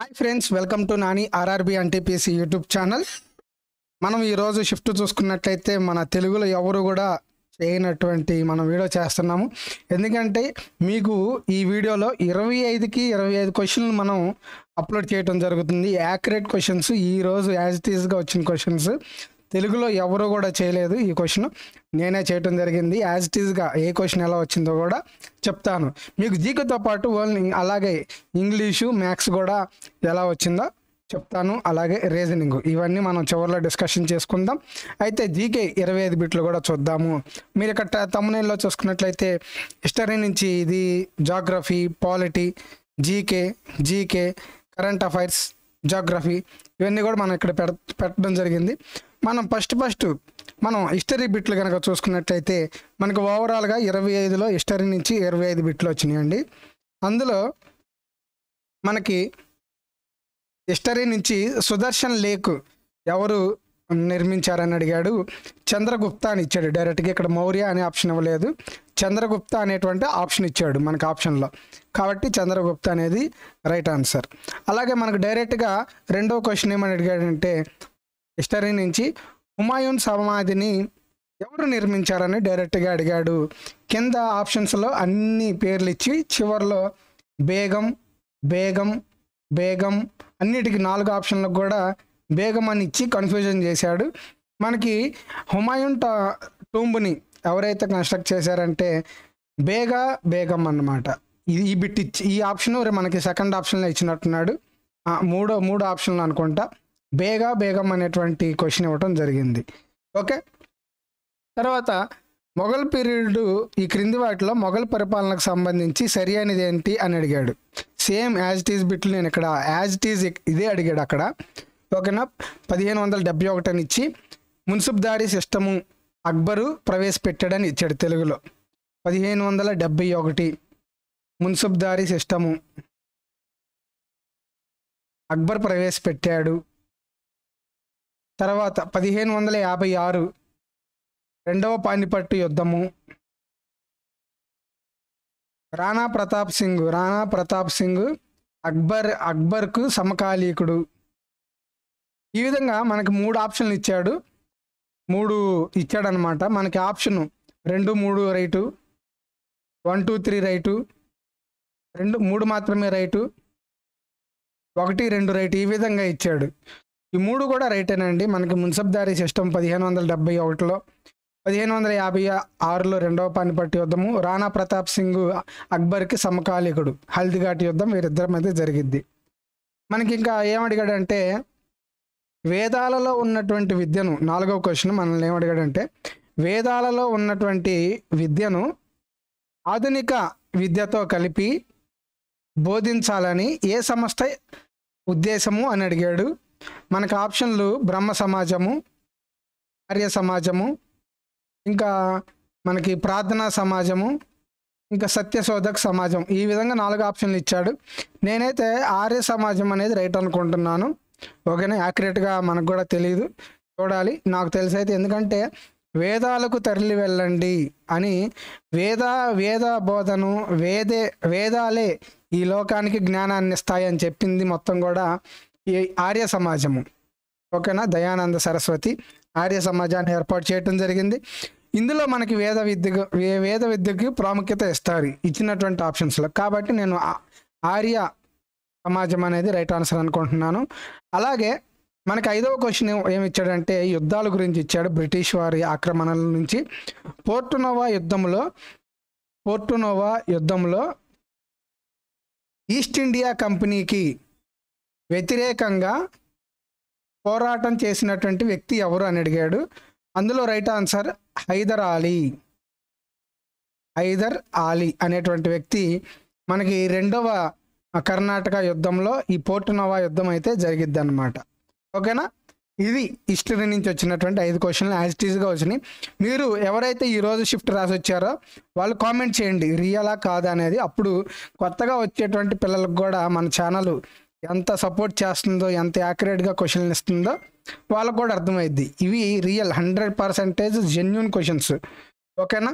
hi friends welcome to Nani RRB NTPC YouTube channel మనం ఈరోజు shift చూసుకున్నట్లయితే మన తెలుగులో ఎవరు కూడా చేయనటువంటి మనం వీడియో చేస్తున్నాము ఎందుకంటే మీకు ఈ వీడియోలో ఇరవై ఐదుకి ఇరవై ఐదు క్వశ్చన్లు మనం అప్లోడ్ చేయడం జరుగుతుంది యాక్యురేట్ క్వశ్చన్స్ ఈరోజు యాజ్ ఇట్ ఈస్గా వచ్చిన క్వశ్చన్స్ తెలుగులో ఎవరు కూడా చేయలేదు ఈ క్వశ్చన్ నేనే చేయటం జరిగింది యాజ్ ఇట్ ఈస్గా ఏ క్వశ్చన్ ఎలా వచ్చిందో కూడా చెప్తాను మీకు జీకుతో పాటు అలాగే ఇంగ్లీషు మ్యాథ్స్ కూడా ఎలా వచ్చిందో చెప్తాను అలాగే రీజనింగ్ ఇవన్నీ మనం చివరిలో డిస్కషన్ చేసుకుందాం అయితే జీకే ఇరవై ఐదు బిట్లు కూడా చూద్దాము మీరు ఇక్కడ తమ్మునేల్లో చూసుకున్నట్లయితే హిస్టరీ నుంచి ఇది geography polity GK GK current affairs geography ఇవన్నీ కూడా మనం ఇక్కడ పెట్టడం జరిగింది మనం ఫస్ట్ ఫస్ట్ మనం హిస్టరీ బిట్లు కనుక చూసుకున్నట్లయితే మనకు ఓవరాల్గా ఇరవై ఐదులో హిస్టరీ నుంచి ఇరవై ఐదు బిట్లు వచ్చినాయండి అందులో మనకి హిస్టరీ నుంచి సుదర్శన్ లేక్ ఎవరు నిర్మించారని అడిగాడు చంద్రగుప్త అని ఇచ్చాడు డైరెక్ట్గా ఇక్కడ మౌర్య అనే ఆప్షన్ ఇవ్వలేదు చంద్రగుప్త అనేటువంటి ఆప్షన్ ఇచ్చాడు మనకు ఆప్షన్లో కాబట్టి చంద్రగుప్త అనేది రైట్ ఆన్సర్ అలాగే మనకు డైరెక్ట్గా రెండో క్వశ్చన్ ఏమని అడిగాడంటే హిస్టరీ నుంచి హుమాయూన్ సమాధిని ఎవరు నిర్మించారని డైరెక్ట్గా అడిగాడు కింద ఆప్షన్స్లో అన్ని పేర్లు ఇచ్చి చివరిలో బేగం బేగం బేగం అన్నిటికీ నాలుగు ఆప్షన్లకు కూడా బేగం ఇచ్చి కన్ఫ్యూజన్ చేశాడు మనకి హుమాయూన్ టూంబుని ఎవరైతే కన్స్ట్రక్ట్ చేశారంటే బేగా బేగం అన్నమాట ఈ బిట్ ఇచ్చి ఈ ఆప్షన్ మనకి సెకండ్ ఆప్షన్లో ఇచ్చినట్టున్నాడు మూడో మూడో ఆప్షన్లు అనుకుంటా బేగా బేగం అనేటువంటి క్వశ్చన్ ఇవ్వటం జరిగింది ఓకే తర్వాత మొఘల్ పీరియడ్ ఈ క్రింది వాటిలో మొఘల్ పరిపాలనకు సంబంధించి సరి అనేది ఏంటి అని అడిగాడు సేమ్ యాజ్ ఇట్ ఈజ్ బిట్లు నేను ఇక్కడ యాజ్ ఇట్ ఈజ్ ఇదే అడిగాడు అక్కడ ఓకేనా పదిహేను వందల డెబ్బై ఒకటిని ఇచ్చి మున్సిప్దారీ సిస్టము అక్బరు ప్రవేశపెట్టాడని ఇచ్చాడు తెలుగులో పదిహేను వందల డెబ్బై ఒకటి మున్సిప్దారీ సిస్టము అక్బర్ ప్రవేశపెట్టాడు తర్వాత పదిహేను వందల యాభై ఆరు రెండవ పానిపట్టు యుద్ధము రాణా ప్రతాప్ సింగ్ రాణా ప్రతాప్ సింగ్ అక్బర్ అక్బర్కు సమకాలీకుడు ఈ విధంగా మనకి మూడు ఆప్షన్లు ఇచ్చాడు మూడు ఇచ్చాడనమాట మనకి ఆప్షను రెండు మూడు right one two three right రెండు మూడు మాత్రమే రైటు ఒకటి రెండు రైట్ ఈ విధంగా ఇచ్చాడు ఈ మూడు కూడా రైటేనండి మనకి మున్సబ్దారీ సిస్టమ్ పదిహేను వందల డెబ్బై ఒకటిలో పదిహేను వందల యాభై ఆరులో రెండవ పానిపట్టి యుద్ధము రాణా ప్రతాప్ సింగ్ అక్బర్కి సమకాలికుడు హల్దిఘాట్ యుద్ధం వీరిద్దరి మధ్య జరిగింది మనకి ఇంకా ఏమడిగాడంటే వేదాలలో ఉన్నటువంటి విద్యను నాలుగవ క్వశ్చన్ మనల్ని ఏమడిగాడంటే వేదాలలో ఉన్నటువంటి విద్యను ఆధునిక విద్యతో కలిపి బోధించాలని ఏ సంస్థ ఉద్దేశము అని అడిగాడు మనకు ఆప్షన్లు బ్రహ్మ సమాజము ఆర్య సమాజము ఇంకా మనకి ప్రార్థనా సమాజము ఇంకా సత్యశోధక సమాజం ఈ విధంగా నాలుగు ఆప్షన్లు ఇచ్చాడు నేనైతే ఆర్య సమాజం అనేది రైట్ అనుకుంటున్నాను ఓకేనా యాక్యురేట్గా మనకు కూడా తెలియదు చూడాలి నాకు తెలిసి అయితే ఎందుకంటే వేదాలకు తరలి వెళ్ళండి అని వేద వేద బోధను వేదే వేదాలే ఈ లోకానికి జ్ఞానాన్ని ఇస్తాయని చెప్పింది మొత్తం కూడా ఈ ఆర్య సమాజము ఓకేనా దయానంద సరస్వతి ఆర్య సమాజాన్ని ఏర్పాటు చేయటం జరిగింది ఇందులో మనకి వేద విద్యకు వేద విద్యకి ప్రాముఖ్యత ఇస్తారు ఇచ్చినటువంటి ఆప్షన్స్లో కాబట్టి నేను ఆర్య సమాజం అనేది రైట్ ఆన్సర్ అనుకుంటున్నాను అలాగే మనకి ఐదవ క్వశ్చన్ ఏమి ఇచ్చాడంటే యుద్ధాల గురించి ఇచ్చాడు బ్రిటిష్ వారి ఆక్రమణల నుంచి పోర్టునోవా యుద్ధంలో పోర్టునోవా యుద్ధంలో ఈస్ట్ ఇండియా కంపెనీకి వ్యతిరేకంగా పోరాటం చేసినటువంటి వ్యక్తి ఎవరు అని అడిగాడు అందులో రైట్ ఆన్సర్ హైదర్ అలీ హైదర్ అలీ అనేటువంటి వ్యక్తి మనకి రెండవ కర్ణాటక యుద్ధంలో ఈ పోర్టునోవా యుద్ధం అయితే జరిగిద్ది అనమాట ఓకేనా ఇది హిస్టరీ నుంచి వచ్చినటువంటి ఐదు క్వశ్చన్లు యాజ్ టీజ్గా వచ్చినాయి మీరు ఎవరైతే ఈరోజు షిఫ్ట్ రాసి వచ్చారో వాళ్ళు కామెంట్ చేయండి రియలా కాదా అనేది అప్పుడు కొత్తగా వచ్చేటువంటి పిల్లలకు కూడా మన ఛానల్ ఎంత సపోర్ట్ చేస్తుందో ఎంత యాక్యురేట్గా క్వశ్చన్లు ఇస్తుందో వాళ్ళకు కూడా అర్థమైద్ది ఇవి real hundred percentage genuine questions ఓకేనా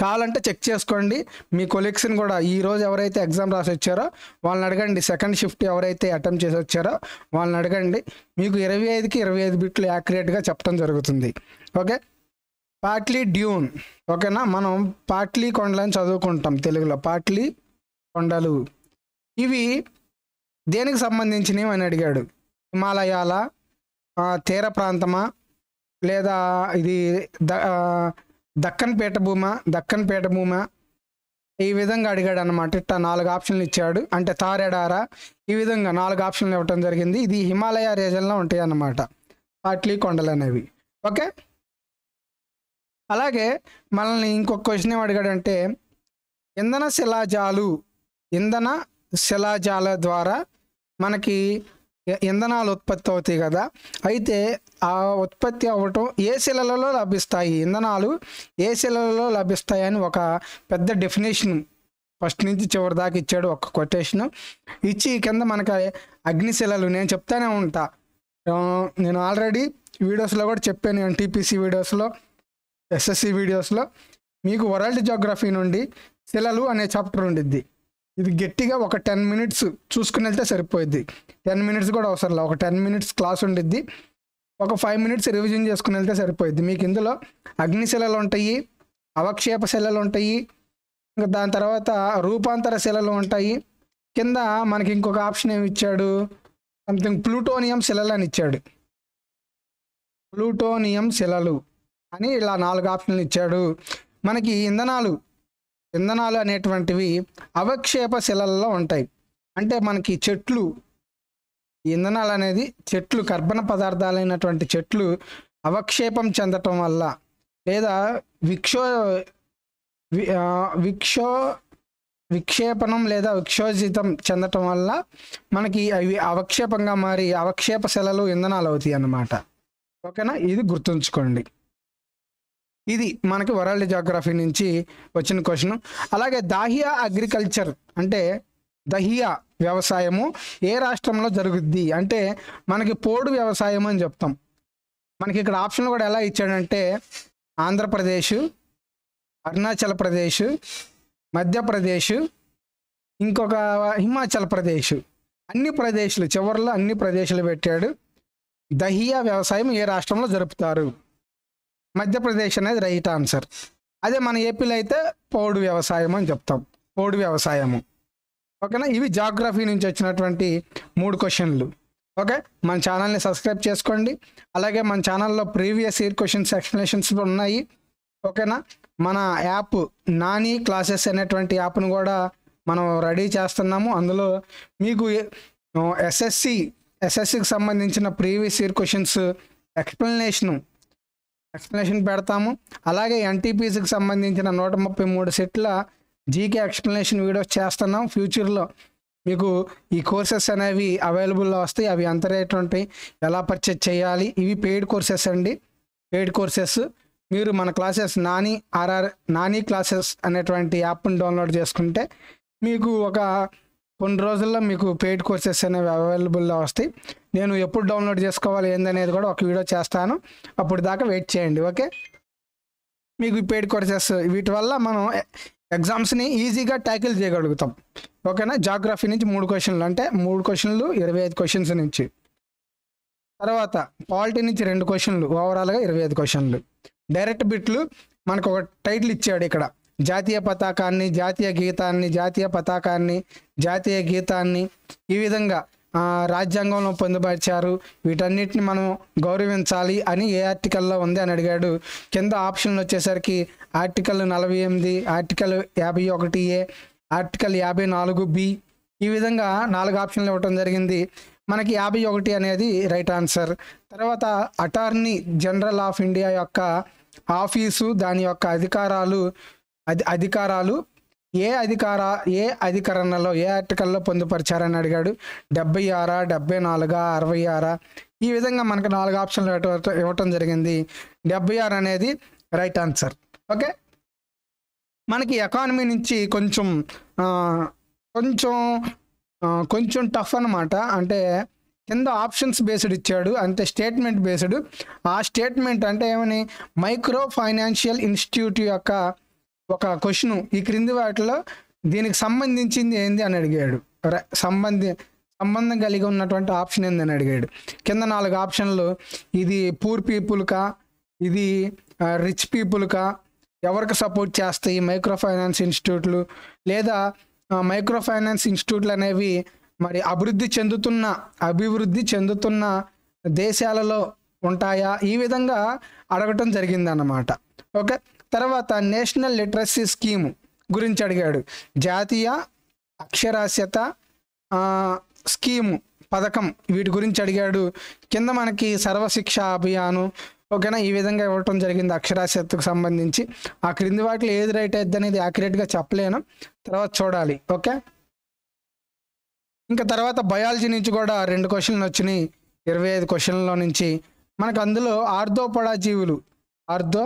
కావాలంటే చెక్ చేసుకోండి మీ కొలీగ్స్ని కూడా ఈరోజు ఎవరైతే ఎగ్జామ్ రాసి వచ్చారో వాళ్ళని అడగండి సెకండ్ షిఫ్ట్ ఎవరైతే అటెంప్ట్ చేసి వచ్చారో వాళ్ళని అడగండి మీకు ఇరవై ఐదుకి ఇరవై ఐదు బిట్లు యాక్యురేట్గా చెప్పడం జరుగుతుంది ఓకే పాట్లీ డ్యూన్ ఓకేనా మనం పాట్లీ కొండలని చదువుకుంటాం తెలుగులో పాట్లీ కొండలు ఇవి దేనికి సంబంధించినవి అని అడిగాడు హిమాలయాల తీర ప్రాంతమా లేదా ఇది ద దక్కన్ పీఠభూమ దక్కన్ పీఠభూమ ఈ విధంగా అడిగాడు అనమాట ఇట్ట నాలుగు ఆప్షన్లు ఇచ్చాడు అంటే తారెడారా ఈ విధంగా నాలుగు ఆప్షన్లు ఇవ్వటం జరిగింది ఇది హిమాలయ రీజన్లో ఉంటాయి అన్నమాట పాట్లీ కొండలు అనేవి ఓకే అలాగే మనల్ని ఇంకొక క్వశ్చన్ అంటే ఇంధన శిలాజాలు ఇంధన శిలాజాల ద్వారా మనకి ఇంధనాలు ఉత్పత్తి అవుతాయి కదా అయితే ఆ ఉత్పత్తి అవ్వటం ఏ శిలలలో లభిస్తాయి ఇంధనాలు ఏ శిలలో లభిస్తాయి అని ఒక పెద్ద డెఫినేషన్ ఫస్ట్ నుంచి చివరి దాకా ఇచ్చాడు ఒక కొటేషన్ ఇచ్చి కింద మనకి అగ్నిశిలలు నేను చెప్తానే ఉంటా నేను ఆల్రెడీ వీడియోస్లో కూడా చెప్పాను ఎన్టీపీసీ వీడియోస్లో ఎస్ఎస్సి వీడియోస్లో మీకు వరల్డ్ జోగ్రఫీ నుండి శిలలు అనే చాప్టర్ ఉండిద్ది ఇది గట్టిగా ఒక టెన్ మినిట్స్ చూసుకుని వెళ్తే సరిపోయిద్ది టెన్ మినిట్స్ కూడా అవసరం ఒక టెన్ మినిట్స్ క్లాస్ ఉండిద్ది ఒక ఫైవ్ మినిట్స్ రివిజన్ చేసుకుని వెళ్తే సరిపోయిద్ది మీకు ఇందులో అగ్నిశిలలు ఉంటాయి అవక్షేప శిలలు ఉంటాయి ఇంకా దాని తర్వాత రూపాంతర శిలలు ఉంటాయి కింద మనకి ఇంకొక ఆప్షన్ ఏమి ఇచ్చాడు సంథింగ్ ప్లూటోనియం శిలలు అని ఇచ్చాడు ప్లూటోనియం శిలలు అని ఇలా నాలుగు ఆప్షన్లు ఇచ్చాడు మనకి ఇంధనాలు ఇంధనాలు అనేటువంటివి అవక్షేప శిలల్లో ఉంటాయి అంటే మనకి చెట్లు ఇంధనాలు అనేది చెట్లు కర్బన పదార్థాలైనటువంటి చెట్లు అవక్షేపం చెందటం వల్ల లేదా విక్షో విక్షో విక్షేపణం లేదా విక్షోజితం చెందటం వల్ల మనకి అవి అవక్షేపంగా మారి అవక్షేప శిలలు ఇంధనాలు అవుతాయి అన్నమాట ఓకేనా ఇది గుర్తుంచుకోండి ఇది మనకి వరల్డ్ జాగ్రఫీ నుంచి వచ్చిన క్వశ్చన్ అలాగే దాహియా అగ్రికల్చర్ అంటే దహియా వ్యవసాయము ఏ రాష్ట్రంలో జరుగుద్ది అంటే మనకి పోడు వ్యవసాయం అని చెప్తాం మనకి ఇక్కడ ఆప్షన్ కూడా ఎలా ఇచ్చాడంటే ఆంధ్రప్రదేశ్ అరుణాచల్ ప్రదేశ్ మధ్యప్రదేశ్ ఇంకొక హిమాచల్ ప్రదేశ్ అన్ని ప్రదేశాలు చివరిలో అన్ని ప్రదేశాలు పెట్టాడు దహియా వ్యవసాయం ఏ రాష్ట్రంలో జరుపుతారు మధ్యప్రదేశ్ అనేది రైట్ ఆన్సర్ అదే మన ఏపీలో అయితే పోడు వ్యవసాయం అని చెప్తాం పోడు వ్యవసాయము ఓకేనా ఇవి జాగ్రఫీ నుంచి వచ్చినటువంటి మూడు క్వశ్చన్లు ఓకే మన ఛానల్ని సబ్స్క్రైబ్ చేసుకోండి అలాగే మన ఛానల్లో ప్రీవియస్ ఇయర్ క్వశ్చన్స్ ఎక్స్ప్లెనేషన్స్ ఉన్నాయి ఓకేనా మన యాప్ నాని క్లాసెస్ అనేటువంటి యాప్ను కూడా మనం రెడీ చేస్తున్నాము అందులో మీకు ఎస్ఎస్సి ఎస్ఎస్సికి సంబంధించిన previous year questions explanation explanation పెడతాము అలాగే ఎన్టీపీసీకి సంబంధించిన నూట ముప్పై మూడు సెట్ల జీకే ఎక్స్ప్లెనేషన్ వీడియోస్ చేస్తున్నాం ఫ్యూచర్లో మీకు ఈ కోర్సెస్ అనేవి అవైలబుల్లో వస్తాయి అవి ఎంత రేట్లు ఉంటాయి ఎలా పర్చేజ్ చేయాలి ఇవి పెయిడ్ కోర్సెస్ అండి పెయిడ్ కోర్సెస్ మీరు మన classes Nani RR Nani classes అనేటువంటి యాప్ను డౌన్లోడ్ చేసుకుంటే మీకు ఒక కొన్ని రోజుల్లో మీకు పెయిడ్ కోర్సెస్ అనేవి అవైలబుల్లో వస్తాయి నేను ఎప్పుడు డౌన్లోడ్ చేసుకోవాలి ఏందనేది కూడా ఒక వీడియో చేస్తాను అప్పుడు దాకా వెయిట్ చేయండి ఓకే మీకు పెయిడ్ కోర్సెస్ వీటి వల్ల మనం ఎగ్జామ్స్ని ఈజీగా ట్యాకిల్ చేయగలుగుతాం ఓకేనా జాగ్రఫీ నుంచి మూడు క్వశ్చన్లు అంటే మూడు క్వశ్చన్లు ఇరవై ఐదు క్వశ్చన్స్ నుంచి తర్వాత పాలిటీ నుంచి రెండు క్వశ్చన్లు ఓవరాల్గా ఇరవై ఐదు క్వశ్చన్లు డైరెక్ట్ బిట్లు మనకు ఒక టైటిల్ ఇచ్చాడు ఇక్కడ జాతీయ పతాకాన్ని జాతీయ గీతాన్ని జాతీయ పతాకాన్ని జాతీయ గీతాన్ని ఈ విధంగా రాజ్యాంగంలో పొందుపరిచారు వీటన్నిటిని మనం గౌరవించాలి అని ఏ ఆర్టికల్లో ఉంది అని అడిగాడు కింద ఆప్షన్లు వచ్చేసరికి ఆర్టికల్ నలభై ఎనిమిది ఆర్టికల్ యాభై ఒకటి ఏ ఆర్టికల్ యాభై నాలుగు బి ఈ విధంగా నాలుగు ఆప్షన్లు ఇవ్వటం జరిగింది మనకి యాభై ఒకటి అనేది రైట్ ఆన్సర్ తర్వాత అటార్నీ జనరల్ ఆఫ్ ఇండియా యొక్క ఆఫీసు దాని యొక్క అధికారాలు అది అధికారాలు ఏ అధికార ఏ అధికరణలో ఏ ఆర్టికల్లో పొందుపరిచారని అడిగాడు డెబ్బై ఆరా డెబ్బై నాలుగా అరవై ఆరా ఈ విధంగా మనకు నాలుగు ఆప్షన్లు ఇవ్వటం జరిగింది డెబ్బై ఆరు అనేది రైట్ ఆన్సర్ ఓకే మనకి ఎకానమీ నుంచి కొంచెం కొంచెం కొంచెం టఫ్ అనమాట అంటే కింద ఆప్షన్స్ బేస్డ్ ఇచ్చాడు అంటే స్టేట్మెంట్ బేస్డ్ ఆ స్టేట్మెంట్ అంటే ఏమని మైక్రో ఫైనాన్షియల్ ఇన్స్టిట్యూట్ యొక్క ఒక క్వశ్చన్ ఈ క్రింది వాటిలో దీనికి సంబంధించింది ఏంది అని అడిగాడు సంబంధి సంబంధం కలిగి ఉన్నటువంటి ఆప్షన్ ఏందని అడిగాడు కింద నాలుగు ఆప్షన్లు ఇది పూర్ పీపుల్కా ఇది రిచ్ పీపుల్కా ఎవరికి సపోర్ట్ చేస్తాయి మైక్రో ఫైనాన్స్ ఇన్స్టిట్యూట్లు లేదా మైక్రో ఫైనాన్స్ ఇన్స్టిట్యూట్లు అనేవి మరి అభివృద్ధి చెందుతున్న అభివృద్ధి చెందుతున్న దేశాలలో ఉంటాయా ఈ విధంగా అడగటం జరిగిందన్నమాట ఓకే తర్వాత నేషనల్ లిటరసీ స్కీమ్ గురించి అడిగాడు జాతీయ అక్షరాస్యత స్కీము పథకం వీటి గురించి అడిగాడు కింద మనకి సర్వశిక్ష అభియాను ఓకేనా ఈ విధంగా ఇవ్వటం జరిగింది అక్షరాస్యతకు సంబంధించి ఆ క్రింది వాటిలో ఏది రైట్ అయ్యింది అనేది యాక్యురేట్గా చెప్పలేను తర్వాత చూడాలి ఓకే ఇంకా తర్వాత బయాలజీ నుంచి కూడా రెండు క్వశ్చన్లు వచ్చినాయి ఇరవై ఐదు క్వశ్చన్లో నుంచి మనకు అందులో ఆర్థోపడా జీవులు ఆర్థో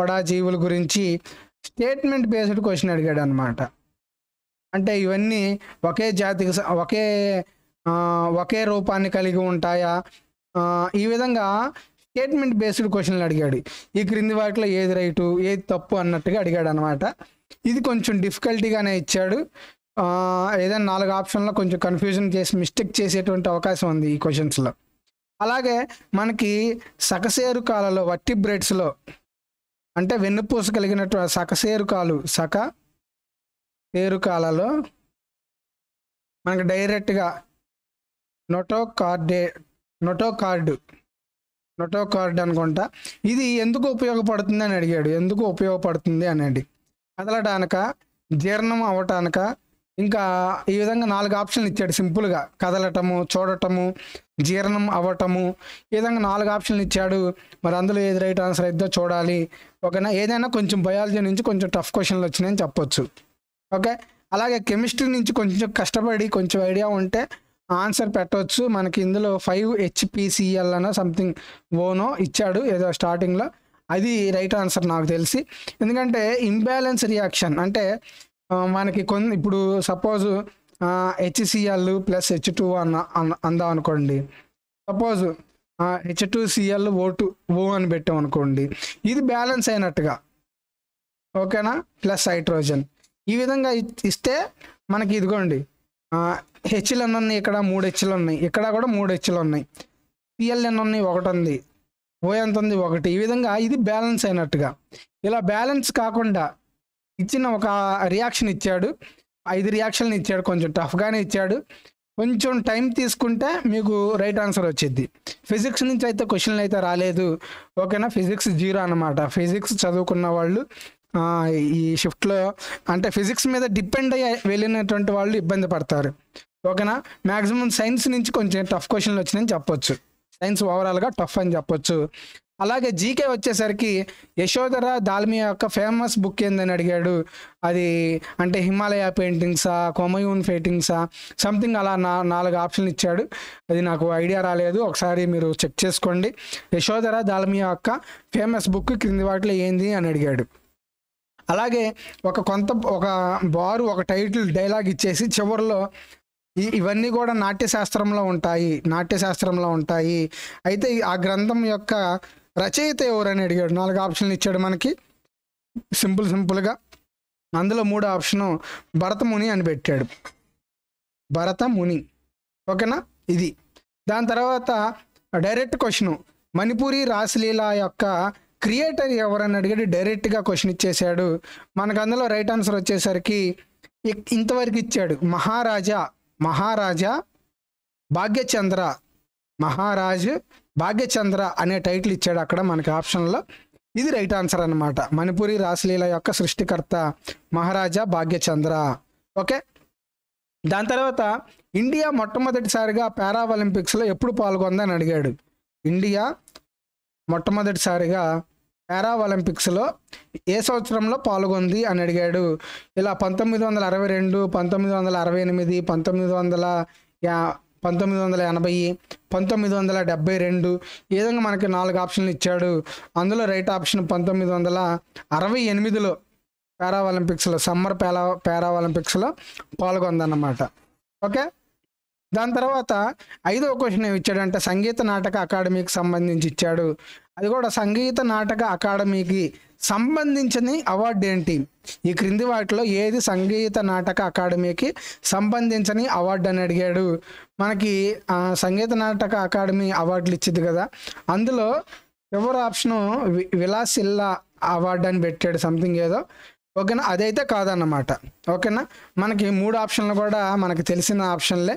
కూడా జీవుల గురించి స్టేట్మెంట్ బేస్డ్ క్వశ్చన్ అడిగాడు అనమాట అంటే ఇవన్నీ ఒకే జాతికి ఒకే ఒకే రూపాన్ని కలిగి ఉంటాయా ఈ విధంగా స్టేట్మెంట్ బేస్డ్ క్వశ్చన్లు అడిగాడు ఈ క్రింది వాటిలో ఏది రైటు ఏది తప్పు అన్నట్టుగా అడిగాడు అనమాట ఇది కొంచెం డిఫికల్టీగానే ఇచ్చాడు ఏదైనా నాలుగు ఆప్షన్లో కొంచెం కన్ఫ్యూజన్ చేసి మిస్టేక్ చేసేటువంటి అవకాశం ఉంది ఈ క్వశ్చన్స్లో అలాగే మనకి సకసేరు కాలలో వట్టి బ్రెడ్స్లో అంటే వెన్నుపూస కలిగినటువంటి సకసేరుకాలు సక పేరుకాలలో మనకు డైరెక్ట్గా నొటోకార్డే నొటోకార్డు నొటోకార్డ్ అనుకుంటా ఇది ఎందుకు ఉపయోగపడుతుంది అని అడిగాడు ఎందుకు ఉపయోగపడుతుంది అనేది కదలడానిక జీర్ణం అవ్వటానిక ఇంకా ఈ విధంగా నాలుగు ఆప్షన్లు ఇచ్చాడు సింపుల్గా కదలటము చూడటము జీర్ణం అవ్వటము ఈ విధంగా నాలుగు ఆప్షన్లు ఇచ్చాడు మరి అందులో ఏది రైట్ ఆన్సర్ అయిద్దో చూడాలి ఓకేనా ఏదైనా కొంచెం బయాలజీ నుంచి కొంచెం టఫ్ క్వశ్చన్లు వచ్చినాయని చెప్పొచ్చు ఓకే అలాగే కెమిస్ట్రీ నుంచి కొంచెం కష్టపడి కొంచెం ఐడియా ఉంటే ఆన్సర్ పెట్టవచ్చు మనకి ఇందులో ఫైవ్ హెచ్పిసిఎల్ అనో సంథింగ్ ఓనో ఇచ్చాడు ఏదో స్టార్టింగ్లో అది రైట్ ఆన్సర్ నాకు తెలిసి ఎందుకంటే ఇంబ్యాలెన్స్ రియాక్షన్ అంటే మనకి కొన్ని ఇప్పుడు suppose HCL plus H two అన్న అందాం అనుకోండి suppose H two CL two O అని పెట్టాం అనుకోండి ఇది బ్యాలెన్స్ అయినట్టుగా ఓకేనా ప్లస్ హైడ్రోజన్ ఈ విధంగా ఇస్తే మనకి ఇదిగోండి హెచ్లు ఉన్నాయి ఇక్కడ మూడు హెచ్లు ఉన్నాయి ఇక్కడ కూడా మూడు హెచ్లు ఉన్నాయి పిఎల్ ఎన్ని ఉన్నాయి ఒకటి ఉంది ఓ ఎంత ఉంది ఒకటి ఈ విధంగా ఇది బ్యాలెన్స్ అయినట్టుగా ఇలా బ్యాలెన్స్ కాకుండా ఇచ్చిన ఒక రియాక్షన్ ఇచ్చాడు ఐదు రియాక్షన్లు ఇచ్చాడు కొంచెం టఫ్గానే ఇచ్చాడు కొంచెం టైం తీసుకుంటే మీకు రైట్ ఆన్సర్ వచ్చేది ఫిజిక్స్ నుంచి అయితే క్వశ్చన్లు అయితే రాలేదు ఓకేనా ఫిజిక్స్ జీరో అనమాట ఫిజిక్స్ చదువుకున్న వాళ్ళు ఈ షిఫ్ట్లో అంటే ఫిజిక్స్ మీద డిపెండ్ అయ్యి వెళ్ళినటువంటి వాళ్ళు ఇబ్బంది పడతారు ఓకేనా మ్యాక్సిమం సైన్స్ నుంచి కొంచెం టఫ్ క్వశ్చన్లు వచ్చినాయని చెప్పొచ్చు సైన్స్ ఓవరాల్గా టఫ్ అని చెప్పొచ్చు అలాగే జీకే వచ్చేసరికి యశోధర దాల్మియా యొక్క ఫేమస్ బుక్ ఏందని అడిగాడు అది అంటే హిమాలయ పెయింటింగ్సా కొమయూన్ పెయింటింగ్సా సంథింగ్ అలా నా నాలుగు ఆప్షన్లు ఇచ్చాడు అది నాకు ఐడియా రాలేదు ఒకసారి మీరు చెక్ చేసుకోండి యశోధర దాల్మియా యొక్క ఫేమస్ బుక్ క్రింది వాటిలో ఏంది అని అడిగాడు అలాగే ఒక కొంత ఒక బారు ఒక టైటిల్ డైలాగ్ ఇచ్చేసి చివరిలో ఇవన్నీ కూడా నాట్యశాస్త్రంలో ఉంటాయి నాట్యశాస్త్రంలో ఉంటాయి అయితే ఆ గ్రంథం యొక్క రచయిత ఎవరని అడిగాడు నాలుగు ఆప్షన్లు ఇచ్చాడు మనకి సింపుల్ సింపుల్గా అందులో మూడు ఆప్షను భరతముని అని పెట్టాడు భరతముని ఓకేనా ఇది దాని తర్వాత డైరెక్ట్ క్వశ్చన్ మణిపూరి రాసలీల యొక్క క్రియేటర్ ఎవరని అడిగాడు డైరెక్ట్గా క్వశ్చన్ ఇచ్చేశాడు మనకు అందులో రైట్ ఆన్సర్ వచ్చేసరికి ఇంతవరకు ఇచ్చాడు మహారాజా మహారాజా భాగ్యచంద్ర మహారాజు భాగ్యచంద్ర అనే టైటిల్ ఇచ్చాడు అక్కడ మనకి ఆప్షన్లో ఇది రైట్ ఆన్సర్ అనమాట మణిపురి రాసలీల యొక్క సృష్టికర్త మహారాజా భాగ్యచంద్ర ఓకే దాని తర్వాత ఇండియా మొట్టమొదటిసారిగా పారా ఒలింపిక్స్లో ఎప్పుడు పాల్గొందని అడిగాడు ఇండియా మొట్టమొదటిసారిగా పారా ఒలింపిక్స్లో ఏ సంవత్సరంలో పాల్గొంది అని అడిగాడు ఇలా పంతొమ్మిది వందల అరవై రెండు పంతొమ్మిది వందల అరవై ఎనిమిది పంతొమ్మిది వందల యా పంతొమ్మిది వందల ఎనభై పంతొమ్మిది వందల డెబ్బై రెండు ఈ విధంగా మనకి నాలుగు ఆప్షన్లు ఇచ్చాడు అందులో రైట్ ఆప్షన్ పంతొమ్మిది వందల అరవై ఎనిమిదిలో పారా ఒలింపిక్స్లో సమ్మర్ పేరా పారా ఒలింపిక్స్లో పాల్గొందన్నమాట ఓకే దాని తర్వాత ఐదో క్వశ్చన్ ఏమి ఇచ్చాడంటే సంగీత నాటక అకాడమీకి సంబంధించి ఇచ్చాడు అది కూడా సంగీత నాటక అకాడమీకి సంబంధించిన అవార్డు ఏంటి ఈ క్రింది వాటిలో ఏది సంగీత నాటక అకాడమీకి సంబంధించని అవార్డు అని అడిగాడు మనకి సంగీత నాటక అకాడమీ అవార్డులు ఇచ్చింది కదా అందులో ఎవరు ఆప్షను విలాసిల్లా అవార్డు అని పెట్టాడు సంథింగ్ ఏదో ఓకేనా అదైతే కాదన్నమాట ఓకేనా మనకి మూడు ఆప్షన్లు కూడా మనకి తెలిసిన ఆప్షన్లే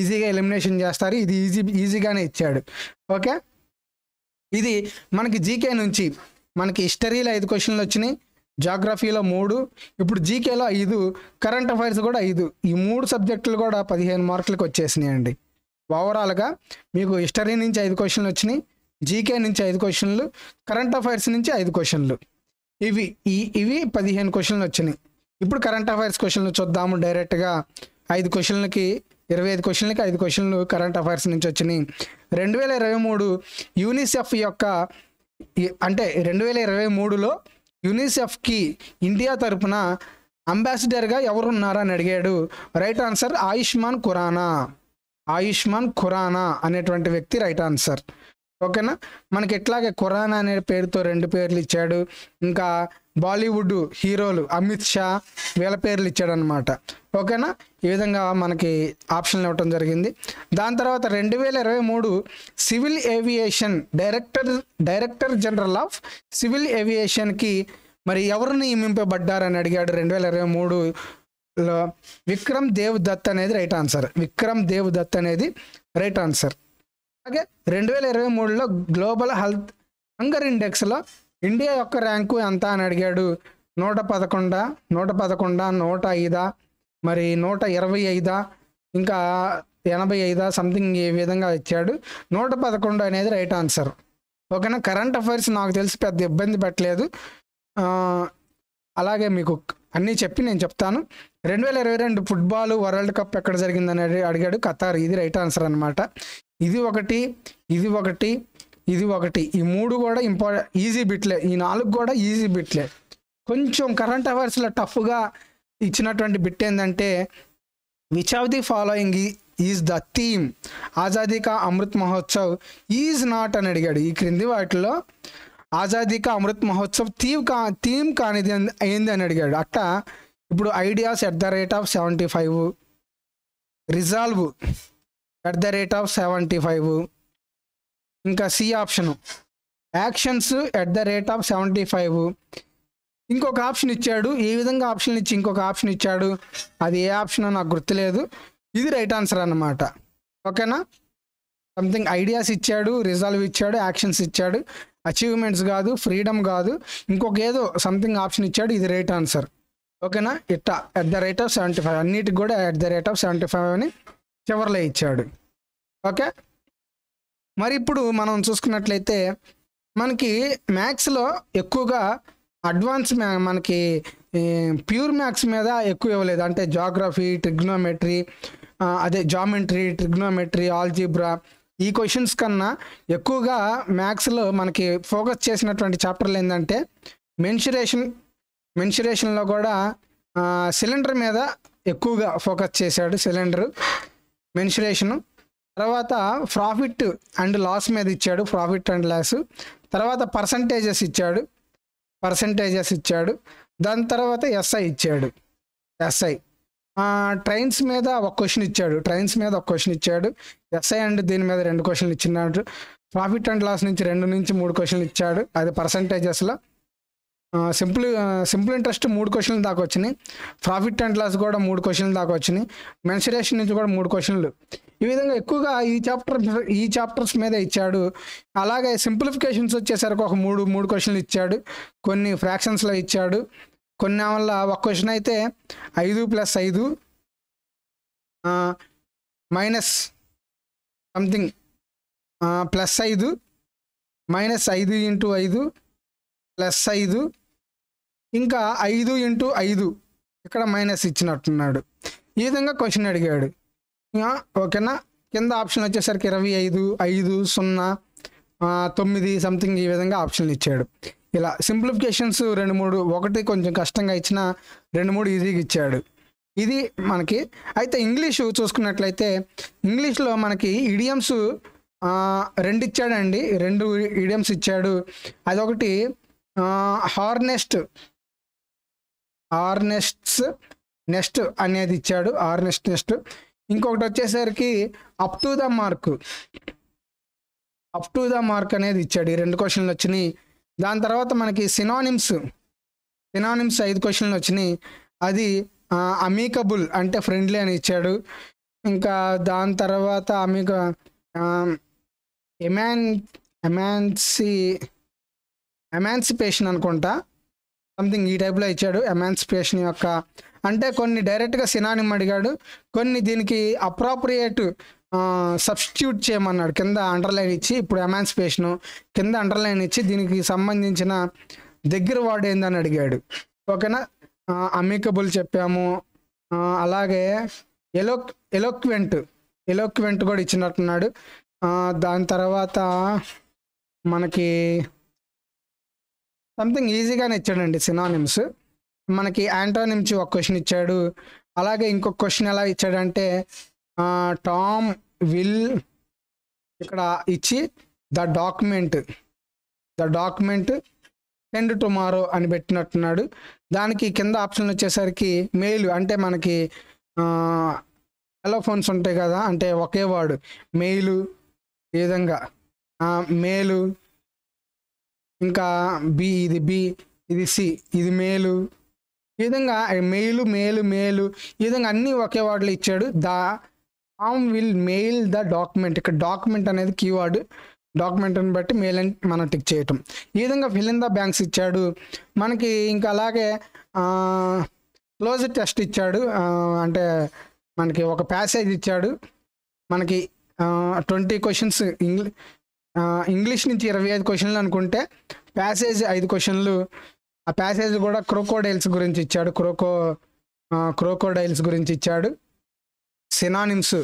ఈజీగా ఎలిమినేషన్ చేస్తారు ఇది ఈజీ ఈజీగానే ఇచ్చాడు ఓకే ఇది మనకి జీకే నుంచి మనకి హిస్టరీలో ఐదు క్వశ్చన్లు వచ్చినాయి జాగ్రఫీలో మూడు ఇప్పుడు జీకేలో ఐదు కరెంట్ అఫైర్స్ కూడా ఐదు ఈ మూడు సబ్జెక్టులు కూడా పదిహేను మార్కులకు వచ్చేసినాయండి ఓవరాల్గా మీకు హిస్టరీ నుంచి ఐదు క్వశ్చన్లు వచ్చినాయి జీకే నుంచి ఐదు క్వశ్చన్లు కరెంట్ అఫైర్స్ నుంచి ఐదు క్వశ్చన్లు ఇవి ఈ ఇవి పదిహేను క్వశ్చన్లు వచ్చినాయి ఇప్పుడు కరెంట్ అఫైర్స్ క్వశ్చన్లు చూద్దాము డైరెక్ట్గా ఐదు క్వశ్చన్లకి ఇరవై ఐదు క్వశ్చన్లకి ఐదు క్వశ్చన్లు కరెంట్ అఫైర్స్ నుంచి వచ్చినాయి రెండు వేల ఇరవై మూడు యూనిసెఫ్ యొక్క అంటే రెండు వేల ఇరవై మూడులో యూనిసెఫ్కి ఇండియా తరపున అంబాసిడర్గా ఎవరున్నారా అని అడిగాడు రైట్ ఆన్సర్ ఆయుష్మాన్ ఖురానా ఆయుష్మాన్ ఖురానా అనేటువంటి వ్యక్తి రైట్ ఆన్సర్ ఓకేనా మనకి ఎట్లాగే ఖురాన్ అనే పేరుతో రెండు పేర్లు ఇచ్చాడు ఇంకా బాలీవుడ్ హీరోలు అమిత్ షా వీళ్ళ పేర్లు ఇచ్చాడనమాట ఓకేనా ఈ విధంగా మనకి ఆప్షన్లు ఇవ్వటం జరిగింది దాని తర్వాత రెండు వేల ఇరవై మూడు civil aviation director director general of civil ఏవియేషన్కి మరి ఎవరు నియమింపబడ్డారని అడిగాడు రెండు వేల ఇరవై మూడులో విక్రమ్ దేవ్ దత్ అనేది రైట్ ఆన్సర్ విక్రమ్ దేవ్ దత్ అనేది రైట్ ఆన్సర్ అలాగే రెండు వేల ఇరవై మూడులో గ్లోబల్ హెల్త్ హంగర్ ఇండెక్స్లో ఇండియా యొక్క ర్యాంకు ఎంత అని అడిగాడు నూట పదకొండా నూట పదకొండా నూట ఐదా మరి నూట ఇరవై ఐదా ఇంకా ఎనభై ఐదా సంథింగ్ ఏ విధంగా ఇచ్చాడు నూట పదకొండు అనేది రైట్ ఆన్సర్ ఓకేనా కరెంట్ అఫైర్స్ నాకు తెలిసి పెద్ద ఇబ్బంది పెట్టలేదు అలాగే మీకు అన్నీ చెప్పి నేను చెప్తాను రెండు వేల ఇరవై రెండు ఫుట్బాల్ వరల్డ్ కప్ ఎక్కడ జరిగిందని అడిగాడు ఖతార్ ఇది రైట్ ఆన్సర్ అనమాట ఇది ఒకటి ఇది ఒకటి ఇది ఒకటి ఈ మూడు కూడా ఇంపార్టెంట్ ఈజీ బిట్లే ఈ నాలుగు కూడా ఈజీ బిట్లే కొంచెం కరెంట్ అఫైర్స్లో టఫ్గా ఇచ్చినటువంటి బిట్ ఏంటంటే which of the following is the theme Azadi ka Amrit Mahotsav is not అని అడిగాడు ఈ క్రింది వాటిలో ఆజాదీ కా అమృత్ మహోత్సవ్ థీమ్ కా థీమ్ కానిది అయింది అని అడిగాడు అట్లా ఇప్పుడు ideas at the rate of seventy five resolve at the rate of seventy five ఇంకా C option actions at the rate of seventy five ఇంకొక ఆప్షన్ ఇచ్చాడు ఏ విధంగా ఆప్షన్ ఇచ్చి ఇంకొక ఆప్షన్ ఇచ్చాడు అది ఏ ఆప్షన్ నాకు గుర్తులేదు ఇది రైట్ ఆన్సర్ అన్నమాట ఓకేనా సంథింగ్ ఐడియాస్ ఇచ్చాడు రిజాల్వ్ ఇచ్చాడు యాక్షన్స్ ఇచ్చాడు అచీవ్మెంట్స్ కాదు ఫ్రీడమ్ కాదు ఇంకొక ఏదో సంథింగ్ ఆప్షన్ ఇచ్చాడు ఇది రైట్ ఆన్సర్ ఓకేనా ఇట్టా at the rate of seventy five అన్నిటికి కూడా at the rate of seventy five అని చివరిలో ఇచ్చాడు ఓకే మరి ఇప్పుడు మనం చూసుకున్నట్లయితే మనకి మ్యాథ్స్లో ఎక్కువగా అడ్వాన్స్ మనకి ప్యూర్ మ్యాథ్స్ మీద ఎక్కువ ఇవ్వలేదు అంటే జాగ్రఫీ ట్రిగ్నోమెట్రీ అదే జామెట్రీ ట్రిగ్నోమెట్రీ ఆల్జీబ్రా ఈ క్వశ్చన్స్ కన్నా ఎక్కువగా మ్యాథ్స్లో మనకి ఫోకస్ చేసినటువంటి చాప్టర్లు ఏంటంటే మెన్షురేషన్ మెన్షురేషన్లో కూడా సిలిండర్ మీద ఎక్కువగా ఫోకస్ చేశాడు సిలిండర్ మెన్షురేషన్ తర్వాత ప్రాఫిట్ అండ్ లాస్ మీద ఇచ్చాడు ప్రాఫిట్ అండ్ లాస్ తర్వాత పర్సంటేజెస్ ఇచ్చాడు పర్సంటేజెస్ ఇచ్చాడు దాని తర్వాత ఎస్ఐ ఇచ్చాడు ఎస్ఐ ట్రైన్స్ మీద ఒక క్వశ్చన్ ఇచ్చాడు ట్రైన్స్ మీద ఒక క్వశ్చన్ ఇచ్చాడు ఎస్ఐ అండ్ దీని మీద రెండు క్వశ్చన్లు ఇచ్చినాడు ప్రాఫిట్ అండ్ లాస్ నుంచి రెండు నుంచి మూడు క్వశ్చన్లు ఇచ్చాడు అది పర్సంటేజెస్లో సింపుల్ సింపుల్ ఇంట్రెస్ట్ మూడు క్వశ్చన్లు దాకా వచ్చినాయి ప్రాఫిట్ అండ్ లాస్ కూడా మూడు క్వశ్చన్లు దాకా వచ్చినాయి మెన్సరేషన్ నుంచి కూడా మూడు క్వశ్చన్లు ఈ విధంగా ఎక్కువగా ఈ చాప్టర్ ఈ చాప్టర్స్ మీద ఇచ్చాడు అలాగే సింప్లిఫికేషన్స్ వచ్చేసరికి ఒక మూడు మూడు క్వశ్చన్లు ఇచ్చాడు కొన్ని ఫ్రాక్షన్స్లో ఇచ్చాడు కొన్ని వల్ల ఒక క్వశ్చన్ అయితే ఐదు ప్లస్ ఐదు మైనస్ సంథింగ్ ప్లస్ ఐదు మైనస్ ఐదు ఇంటూ ఐదు ప్లస్ ఐదు ఇంకా ఐదు ఇంటూ ఐదు ఇక్కడ మైనస్ ఇచ్చినట్టున్నాడు ఈ విధంగా క్వశ్చన్ అడిగాడు ఓకేనా కింద ఆప్షన్ వచ్చేసరికి ఇరవై ఐదు ఐదు సున్నా తొమ్మిది సంథింగ్ ఈ విధంగా ఆప్షన్లు ఇచ్చాడు ఇలా సింప్లిఫికేషన్స్ రెండు మూడు ఒకటి కొంచెం కష్టంగా ఇచ్చిన రెండు మూడు ఈజీగా ఇచ్చాడు ఇది మనకి అయితే ఇంగ్లీషు చూసుకున్నట్లయితే ఇంగ్లీష్లో మనకి ఇడియమ్స్ రెండు ఇచ్చాడండి రెండు ఇడియమ్స్ ఇచ్చాడు అదొకటి హార్నెస్ట్ ఆర్నెస్ట్స్ నెస్ట్ అనేది ఇచ్చాడు ఆర్నెస్ట్ నెస్ట్ ఇంకొకటి వచ్చేసరికి up to the mark up to the mark అనేది ఇచ్చాడు ఈ రెండు క్వశ్చన్లు వచ్చినాయి దాని తర్వాత మనకి సినానిమ్స్ సినానిమ్స్ ఐదు క్వశ్చన్లు వచ్చినాయి అది అమీకబుల్ అంటే ఫ్రెండ్లీ అని ఇచ్చాడు ఇంకా దాని తర్వాత అమీక ఎమాన్ ఎమాన్సి ఎమాన్సిపేషన్ అనుకుంటా సంథింగ్ ఈ టైప్లో ఇచ్చాడు ఎమాన్సిపేషన్ యొక్క అంటే కొన్ని డైరెక్ట్గా సినానిమ్ అడిగాడు కొన్ని దీనికి అప్రాప్రియేట్ సబ్స్టిట్యూట్ చేయమన్నాడు కింద అండర్లైన్ ఇచ్చి ఇప్పుడు ఎమాన్సిపేషను కింద అండర్లైన్ ఇచ్చి దీనికి సంబంధించిన దగ్గర వాడు ఏందని అడిగాడు ఓకేనా అమికబుల్ చెప్పాము అలాగే ఎలోక్ ఎలోక్వెంట్ ఎలోక్వెంట్ కూడా ఇచ్చినట్టున్నాడు దాని తర్వాత మనకి సంథింగ్ ఈజీగానే ఇచ్చాడండి సినానిమ్స్ మనకి యాంటోనిమ్స్ ఒక క్వశ్చన్ ఇచ్చాడు అలాగే ఇంకొక క్వశ్చన్ ఎలా ఇచ్చాడంటే టామ్ విల్ ఇక్కడ ఇచ్చి the document the document send tomorrow అని పెట్టినట్టున్నాడు దానికి కింద ఆప్షన్ వచ్చేసరికి మెయిల్ అంటే మనకి ఫోన్స్ ఉంటాయి కదా అంటే ఒకే వాడు మెయిల్ ఈ విధంగా మేలు ఇంకా బి ఇది బి ఇది సి ఇది మేలు ఈ విధంగా మెయిలు మేలు మేలు ఈ విధంగా అన్నీ ఒకే వాటిలో ఇచ్చాడు the firm will mail the document ఇక్కడ డాక్యుమెంట్ అనేది కీవర్డ్ డాక్యుమెంట్ని బట్టి మెయిల్ అని మనం టిక్ చేయటం ఈ విధంగా ఫిల్ ద బ్యాంక్స్ ఇచ్చాడు మనకి ఇంకా అలాగే క్లోజ్ టెస్ట్ ఇచ్చాడు అంటే మనకి ఒక ప్యాసేజ్ ఇచ్చాడు మనకి ట్వంటీ క్వశ్చన్స్ ఇంగ్లీ ఇంగ్లీష్ నుంచి ఇరవై ఐదు క్వశ్చన్లు అనుకుంటే ప్యాసేజ్ ఐదు క్వశ్చన్లు ఆ ప్యాసేజ్ కూడా క్రోకోడైల్స్ గురించి ఇచ్చాడు క్రోకో క్రోకోడైల్స్ గురించి ఇచ్చాడు సినానిమ్స్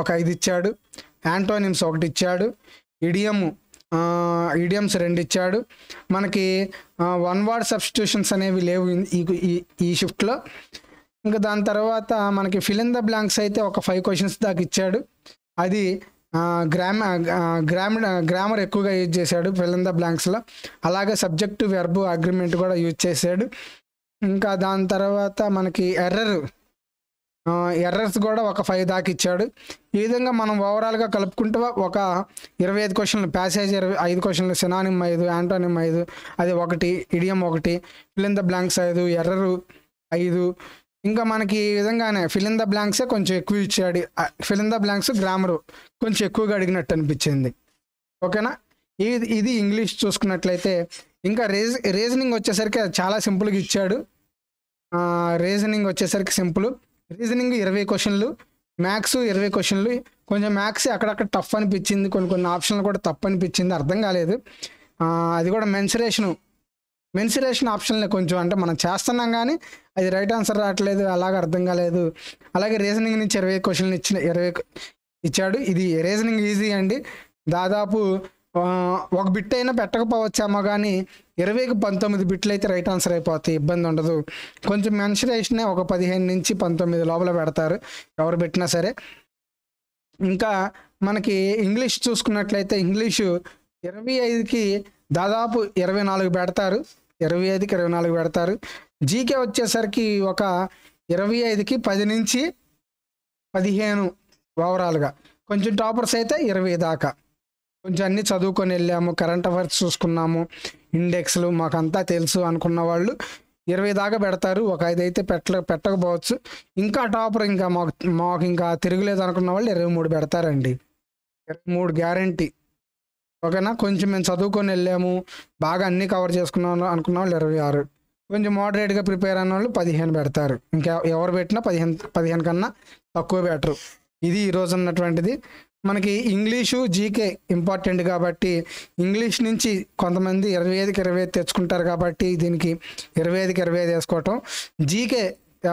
ఒక ఐదు ఇచ్చాడు యాంటోనిమ్స్ ఒకటి ఇచ్చాడు ఇడియము ఇడియమ్స్ రెండు ఇచ్చాడు మనకి వన్ వర్డ్ సబ్స్టిట్యూషన్స్ అనేవి లేవు ఈ ఈ షిఫ్ట్లో ఇంకా దాని తర్వాత మనకి ఫిలిన్ ద బ్లాంక్స్ అయితే ఒక ఫైవ్ క్వశ్చన్స్ దాకా ఇచ్చాడు అది గ్రామ గ్రామ గ్రామర్ ఎక్కువగా యూజ్ చేశాడు ఫిలిన్ ద బ్లాంక్స్లో అలాగే సబ్జెక్టు వెర్బు అగ్రిమెంట్ కూడా యూజ్ చేశాడు ఇంకా దాని తర్వాత మనకి ఎర్రర్ ఎర్రర్స్ కూడా ఒక ఫైవ్ దాకా ఇచ్చాడు ఈ విధంగా మనం ఓవరాల్గా కలుపుకుంటూ ఒక ఇరవై ఐదు క్వశ్చన్లు ప్యాసేజ్ ఇరవై ఐదు క్వశ్చన్లు సినానిమ్ ఐదు యాంటోనిమ్ ఐదు అది ఒకటి ఇడియం ఒకటి ఫిలిన్ ద బ్లాంక్స్ ఐదు ఎర్రరు ఐదు ఇంకా మనకి ఈ విధంగానే ఫిలింద ద బ్లాంక్సే కొంచెం ఎక్కువ ఇచ్చాడు ఫిలిన్ ద బ్లాంక్స్ గ్రామరు కొంచెం ఎక్కువగా అడిగినట్టు అనిపించింది ఓకేనా ఇది ఇది ఇంగ్లీష్ చూసుకున్నట్లయితే ఇంకా రీజ రీజనింగ్ వచ్చేసరికి చాలా సింపుల్గా ఇచ్చాడు రీజనింగ్ వచ్చేసరికి సింపుల్ రీజనింగ్ ఇరవై క్వశ్చన్లు మ్యాథ్స్ ఇరవై క్వశ్చన్లు కొంచెం మ్యాథ్స్ అక్కడక్కడ టఫ్ అనిపించింది కొన్ని కొన్ని ఆప్షన్లు కూడా తప్పు అనిపించింది అర్థం కాలేదు అది కూడా మెన్సరేషను మెన్సరేషన్ ఆప్షన్లు కొంచెం అంటే మనం చేస్తున్నాం కానీ అది రైట్ ఆన్సర్ రావట్లేదు అలాగే అర్థం కాలేదు అలాగే రీజనింగ్ నుంచి ఇరవై క్వశ్చన్లు ఇచ్చిన ఇరవై ఇచ్చాడు ఇది రీజనింగ్ ఈజీ అండి దాదాపు ఒక బిట్ అయినా పెట్టకపోవచ్చేమో కానీ ఇరవైకి పంతొమ్మిది బిట్లు అయితే రైట్ ఆన్సర్ అయిపోతే ఇబ్బంది ఉండదు కొంచెం మెన్షరేషనే ఒక పదిహేను నుంచి పంతొమ్మిది లోపల పెడతారు ఎవరు పెట్టినా సరే ఇంకా మనకి ఇంగ్లీష్ చూసుకున్నట్లయితే ఇంగ్లీషు ఇరవై ఐదుకి దాదాపు ఇరవై నాలుగు పెడతారు ఇరవై ఐదుకి ఇరవై నాలుగు పెడతారు జీకే వచ్చేసరికి ఒక ఇరవై ఐదుకి పది నుంచి పదిహేను ఓవరాల్గా కొంచెం టాపర్స్ అయితే ఇరవై దాకా కొంచెం అన్నీ చదువుకొని వెళ్ళాము కరెంట్ అఫైర్స్ చూసుకున్నాము ఇండెక్స్లు మాకంతా తెలుసు అనుకున్న వాళ్ళు ఇరవై దాకా పెడతారు ఒక ఐదు అయితే పెట్ట పెట్టకపోవచ్చు ఇంకా టాపర్ ఇంకా మాకు మాకు ఇంకా తిరగలేదు అనుకున్న వాళ్ళు ఇరవై మూడు పెడతారండి ఇరవై మూడు గ్యారంటీ ఓకేనా కొంచెం మేము చదువుకొని వెళ్ళాము బాగా అన్నీ కవర్ చేసుకున్నాను అనుకున్న వాళ్ళు ఇరవై ఆరు కొంచెం మోడరేట్గా ప్రిపేర్ అయిన వాళ్ళు పదిహేను పెడతారు ఇంకా ఎవరు పెట్టినా పదిహేను పదిహేను కన్నా తక్కువ బెటరు ఇది ఈరోజు ఉన్నటువంటిది మనకి ఇంగ్లీషు జీకే ఇంపార్టెంట్ కాబట్టి ఇంగ్లీష్ నుంచి కొంతమంది ఇరవై ఐదుకి ఇరవై ఐదు తెచ్చుకుంటారు కాబట్టి దీనికి ఇరవై ఐదుకి ఇరవై ఐదు వేసుకోవటం జీకే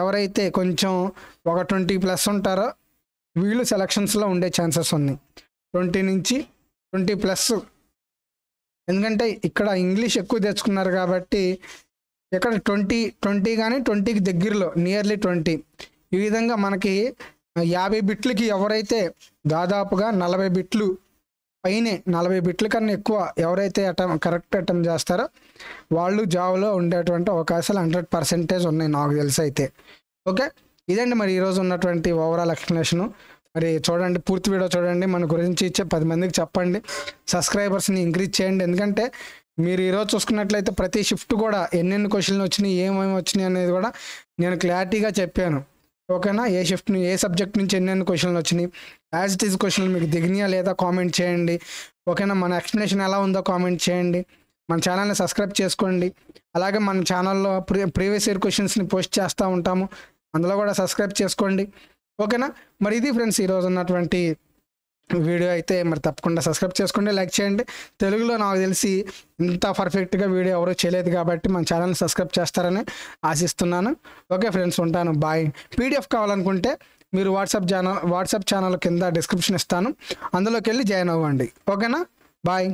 ఎవరైతే కొంచెం ఒక ట్వంటీ ప్లస్ ఉంటారో వీళ్ళు సెలక్షన్స్లో ఉండే ఛాన్సెస్ ఉన్నాయి ట్వంటీ నుంచి ట్వంటీ ప్లస్ ఎందుకంటే ఇక్కడ ఇంగ్లీష్ ఎక్కువ తెచ్చుకున్నారు కాబట్టి ఇక్కడ ట్వంటీ ట్వంటీ కానీ ట్వంటీకి దగ్గరలో నియర్లీ ట్వంటీ ఈ విధంగా మనకి యాభై బిట్లకి ఎవరైతే దాదాపుగా నలభై బిట్లు పైనే నలభై బిట్ల కన్నా ఎక్కువ ఎవరైతే అటెం కరెక్ట్ అటెంప్ట్ చేస్తారో వాళ్ళు జాబ్లో ఉండేటువంటి అవకాశాలు హండ్రెడ్ పర్సెంటేజ్ ఉన్నాయి నాకు తెలిసి అయితే ఓకే ఇదండి మరి ఈరోజు ఉన్నటువంటి ఓవరాల్ ఎక్స్ప్లెనేషను మరి చూడండి పూర్తి వీడియో చూడండి మన గురించి ఇచ్చే పది మందికి చెప్పండి సబ్స్క్రైబర్స్ని ఇంక్రీజ్ చేయండి ఎందుకంటే మీరు ఈరోజు చూసుకున్నట్లయితే ప్రతి షిఫ్ట్ కూడా ఎన్నెన్ని క్వశ్చన్లు వచ్చినాయి ఏమేమి వచ్చినాయి అనేది కూడా నేను క్లారిటీగా చెప్పాను ఓకేనా ఏ షిఫ్ట్ ఏ సబ్జెక్ట్ నుంచి ఎన్నెన్ని క్వశ్చన్లు వచ్చినాయి యాజ్ ఇట్ ఈస్ క్వశ్చన్లు మీకు దిగినాయా లేదా కామెంట్ చేయండి ఓకేనా మన ఎక్స్ప్లెనేషన్ ఎలా ఉందో కామెంట్ చేయండి మన ఛానల్ని సబ్స్క్రైబ్ చేసుకోండి అలాగే మన ఛానల్లో ప్రీ ప్రీవియస్ ఇయర్ క్వశ్చన్స్ని పోస్ట్ చేస్తూ ఉంటాము అందులో కూడా సబ్స్క్రైబ్ చేసుకోండి ఓకేనా మరి ఇది ఫ్రెండ్స్ ఈరోజు ఉన్నటువంటి వీడియో అయితే మరి తప్పకుండా సబ్స్క్రైబ్ చేసుకోండి లైక్ చేయండి తెలుగులో నాకు తెలిసి ఇంత పర్ఫెక్ట్గా వీడియో ఎవరూ చేయలేదు కాబట్టి మన ఛానల్ని సబ్స్క్రైబ్ చేస్తారని ఆశిస్తున్నాను ఓకే ఫ్రెండ్స్ ఉంటాను బాయ్ పీడిఎఫ్ కావాలనుకుంటే మీరు వాట్సాప్ ఛానల్ వాట్సాప్ ఛానల్ కింద డిస్క్రిప్షన్ ఇస్తాను అందులోకి వెళ్ళి జాయిన్ అవ్వండి ఓకేనా బాయ్